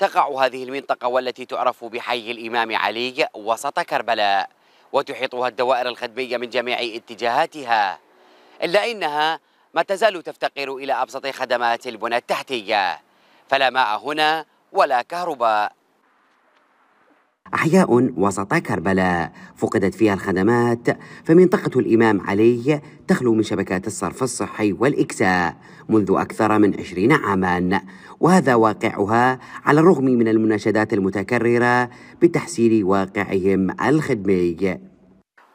تقع هذه المنطقة والتي تعرف بحي الإمام علي وسط كربلاء وتحيطها الدوائر الخدمية من جميع اتجاهاتها إلا إنها ما تزال تفتقر إلى أبسط خدمات البنى التحتية فلا ماء هنا ولا كهرباء أحياء وسط كربلاء فقدت فيها الخدمات فمنطقة الإمام علي تخلو من شبكات الصرف الصحي والإكساء منذ أكثر من عشرين عاما وهذا واقعها على الرغم من المناشدات المتكررة بتحسين واقعهم الخدمي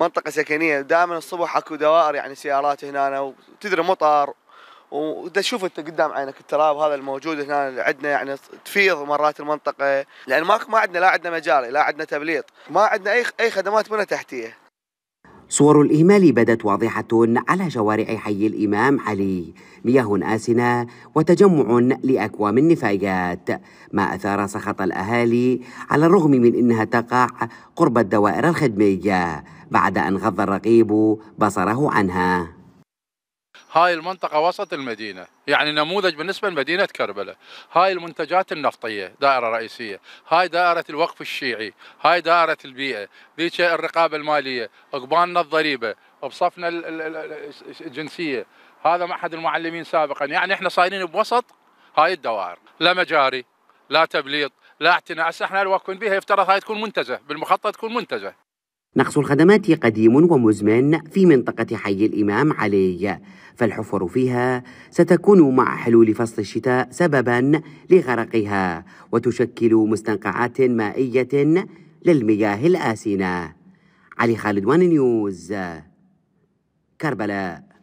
منطقة سكنية دائما الصبح اكو دوائر يعني سيارات هنا وتدري مطر وده تشوف انت قدام عينك التراب هذا الموجود هنا عندنا يعني تفيض مرات المنطقه لان ما ما عندنا لا عندنا مجاري لا عندنا تبليط ما عندنا اي اي خدمات بنى تحتيه صور الإهمال بدت واضحة على شوارع حي الإمام علي مياه آسنة وتجمع لأكوام النفايات ما أثار سخط الأهالي على الرغم من أنها تقع قرب الدوائر الخدمية بعد أن غض الرقيب بصره عنها هاي المنطقة وسط المدينة يعني نموذج بالنسبة لمدينة كربلاء هاي المنتجات النفطية دائرة رئيسية هاي دائرة الوقف الشيعي هاي دائرة البيئة ذيك الرقابة المالية أقباننا الضريبة بصفنا الجنسية هذا معهد المعلمين سابقا يعني احنا صايرين بوسط هاي الدوائر لا مجاري لا تبليط لا اعتناء احنا احنا الوقت بها يفترض هاي تكون منتزه بالمخطط تكون منتزه نقص الخدمات قديم ومزمن في منطقة حي الإمام علي فالحفر فيها ستكون مع حلول فصل الشتاء سببا لغرقها وتشكل مستنقعات مائية للمياه الآسنة علي خالد وان نيوز كربلاء